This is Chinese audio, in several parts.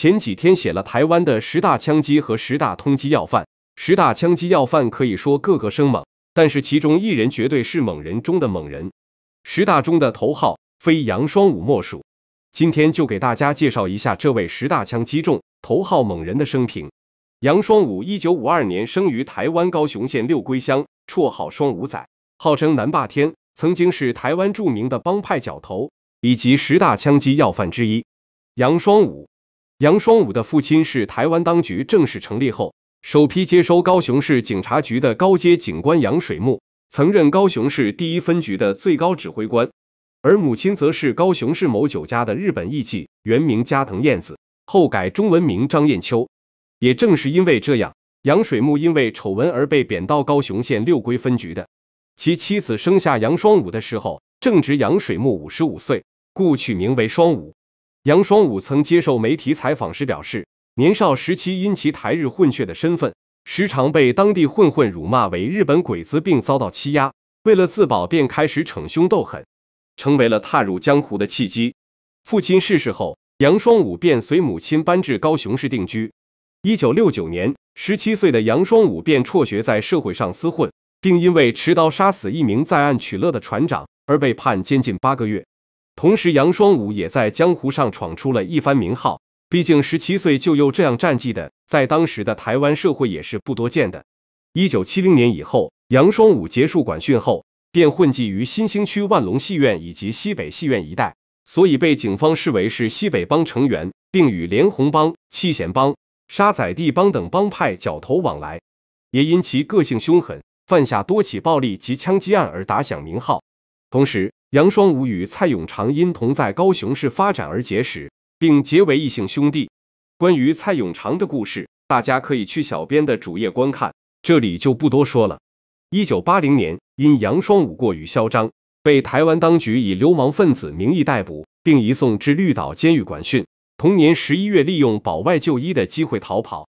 前几天写了台湾的十大枪击和十大通缉要犯，十大枪击要犯可以说个个生猛，但是其中一人绝对是猛人中的猛人，十大中的头号非杨双武莫属。今天就给大家介绍一下这位十大枪击中头号猛人的生平。杨双武，一九五二年生于台湾高雄县六龟乡，绰号双武仔，号称南霸天，曾经是台湾著名的帮派角头以及十大枪击要犯之一，杨双武。杨双武的父亲是台湾当局正式成立后首批接收高雄市警察局的高阶警官杨水木，曾任高雄市第一分局的最高指挥官，而母亲则是高雄市某酒家的日本艺妓，原名加藤燕子，后改中文名张艳秋。也正是因为这样，杨水木因为丑闻而被贬到高雄县六龟分局的，其妻子生下杨双武的时候正值杨水木五十五岁，故取名为双武。杨双武曾接受媒体采访时表示，年少时期因其台日混血的身份，时常被当地混混辱骂为日本鬼子，并遭到欺压。为了自保，便开始逞凶斗狠，成为了踏入江湖的契机。父亲逝世后，杨双武便随母亲搬至高雄市定居。一九六九年，十七岁的杨双武便辍学，在社会上厮混，并因为持刀杀死一名在岸取乐的船长而被判监禁八个月。同时，杨双武也在江湖上闯出了一番名号。毕竟十七岁就有这样战绩的，在当时的台湾社会也是不多见的。一九七零年以后，杨双武结束管训后，便混迹于新兴区万隆戏院以及西北戏院一带，所以被警方视为是西北帮成员，并与连红帮、七贤帮、沙仔地帮等帮派交头往来。也因其个性凶狠，犯下多起暴力及枪击案而打响名号。同时，杨双武与蔡永长因同在高雄市发展而结识，并结为异姓兄弟。关于蔡永长的故事，大家可以去小编的主页观看，这里就不多说了。一九八零年，因杨双武过于嚣张，被台湾当局以流氓分子名义逮捕，并移送至绿岛监狱管训。同年十一月，利用保外就医的机会逃跑，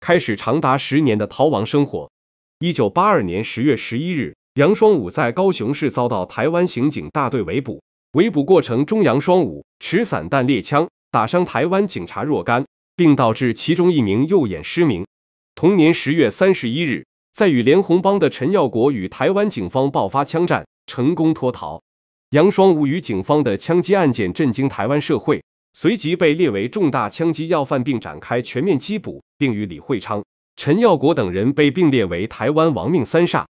开始长达十年的逃亡生活。一九八二年十月十一日。杨双武在高雄市遭到台湾刑警大队围捕，围捕过程中杨双武持散弹猎枪打伤台湾警察若干，并导致其中一名右眼失明。同年十月三十一日，在与连红帮的陈耀国与台湾警方爆发枪战，成功脱逃。杨双武与警方的枪击案件震惊台湾社会，随即被列为重大枪击要犯，并展开全面缉捕，并与李会昌、陈耀国等人被并列为台湾亡命三煞。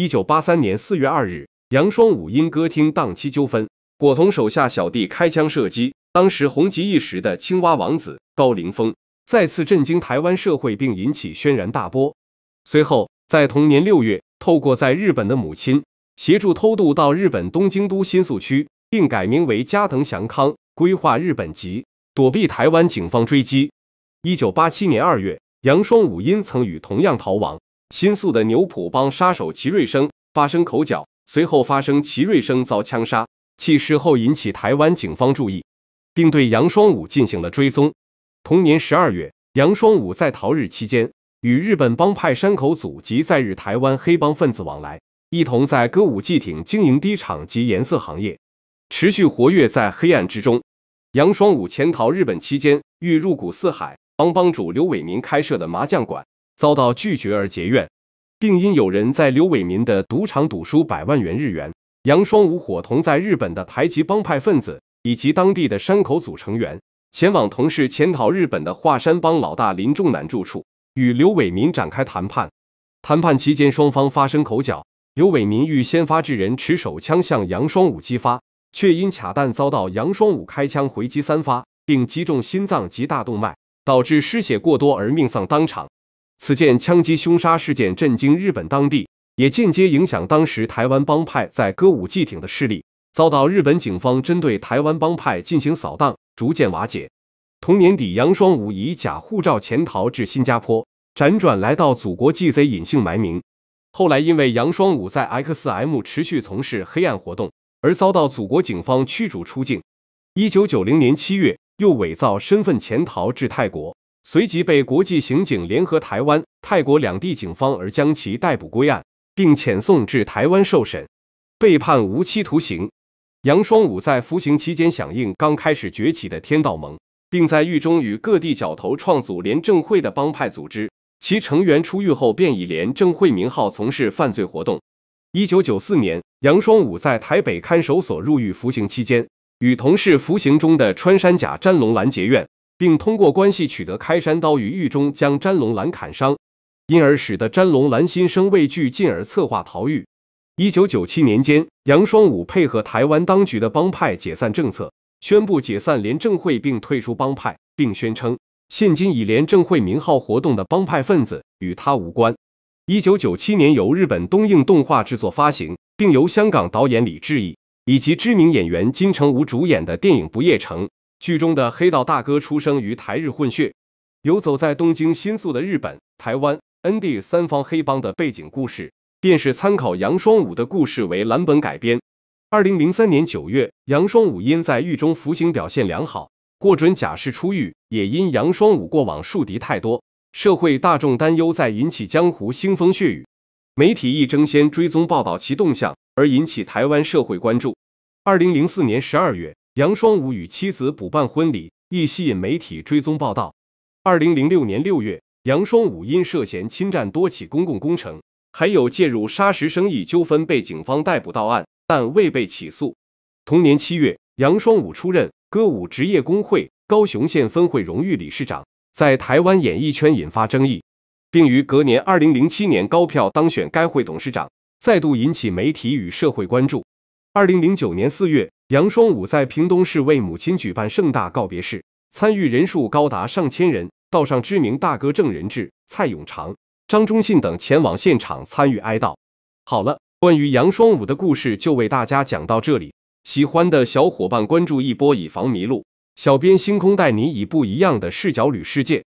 一九八三年四月二日，杨双武因歌厅档期纠纷，伙同手下小弟开枪射击，当时红极一时的青蛙王子高凌风，再次震惊台湾社会并引起轩然大波。随后在同年六月，透过在日本的母亲协助偷渡到日本东京都新宿区，并改名为加藤祥康，规划日本籍，躲避台湾警方追击。一九八七年二月，杨双武因曾与同样逃亡。新宿的牛浦帮杀手齐瑞生发生口角，随后发生齐瑞生遭枪杀，弃事后引起台湾警方注意，并对杨双武进行了追踪。同年十二月，杨双武在逃日期间，与日本帮派山口组及在日台湾黑帮分子往来，一同在歌舞伎町经营低场及颜色行业，持续活跃在黑暗之中。杨双武潜逃日本期间，欲入股四海帮帮主刘伟民开设的麻将馆。遭到拒绝而结怨，并因有人在刘伟民的赌场赌输百万元日元，杨双武伙同在日本的台籍帮派分子以及当地的山口组成员，前往同事潜逃日本的华山帮老大林仲南住处，与刘伟民展开谈判。谈判期间双方发生口角，刘伟民欲先发制人，持手枪向杨双武击发，却因卡弹遭到杨双武开枪回击三发，并击中心脏及大动脉，导致失血过多而命丧当场。此件枪击凶杀事件震惊日本当地，也间接影响当时台湾帮派在歌舞伎町的势力，遭到日本警方针对台湾帮派进行扫荡，逐渐瓦解。同年底，杨双武以假护照潜逃至新加坡，辗转来到祖国寄贼，隐姓埋名。后来因为杨双武在 X M 持续从事黑暗活动，而遭到祖国警方驱逐出境。一九九零年七月，又伪造身份潜逃至泰国。随即被国际刑警联合台湾、泰国两地警方，而将其逮捕归案，并遣送至台湾受审，被判无期徒刑。杨双武在服刑期间响应刚开始崛起的天道盟，并在狱中与各地角头创组廉政会的帮派组织。其成员出狱后便以廉政会名号从事犯罪活动。一九九四年，杨双武在台北看守所入狱服刑期间，与同事服刑中的穿山甲詹龙拦截院。并通过关系取得开山刀，于狱中将詹龙兰砍伤，因而使得詹龙兰心生畏惧，进而策划逃狱。一九九七年间，杨双武配合台湾当局的帮派解散政策，宣布解散廉政会并退出帮派，并宣称现今以廉政会名号活动的帮派分子与他无关。一九九七年由日本东映动画制作发行，并由香港导演李志毅以及知名演员金城武主演的电影《不夜城》。剧中的黑道大哥出生于台日混血，游走在东京、新宿的日本、台湾、N.D 三方黑帮的背景故事，便是参考杨双武的故事为蓝本改编。二零零三年九月，杨双武因在狱中服刑表现良好，获准假释出狱，也因杨双武过往树敌太多，社会大众担忧在引起江湖腥风血雨，媒体亦争先追踪报道其动向，而引起台湾社会关注。二零零四年十二月。杨双武与妻子补办婚礼，亦吸引媒体追踪报道。二零零六年六月，杨双武因涉嫌侵占多起公共工程，还有介入砂石生意纠纷被警方逮捕到案，但未被起诉。同年七月，杨双武出任歌舞职业工会高雄县分会荣誉理事长，在台湾演艺圈引发争议，并于隔年二零零七年高票当选该会董事长，再度引起媒体与社会关注。二零零九年四月，杨双武在屏东市为母亲举办盛大告别式，参与人数高达上千人，道上知名大哥郑仁志、蔡永长、张忠信等前往现场参与哀悼。好了，关于杨双武的故事就为大家讲到这里，喜欢的小伙伴关注一波，以防迷路。小编星空带你以不一样的视角旅世界。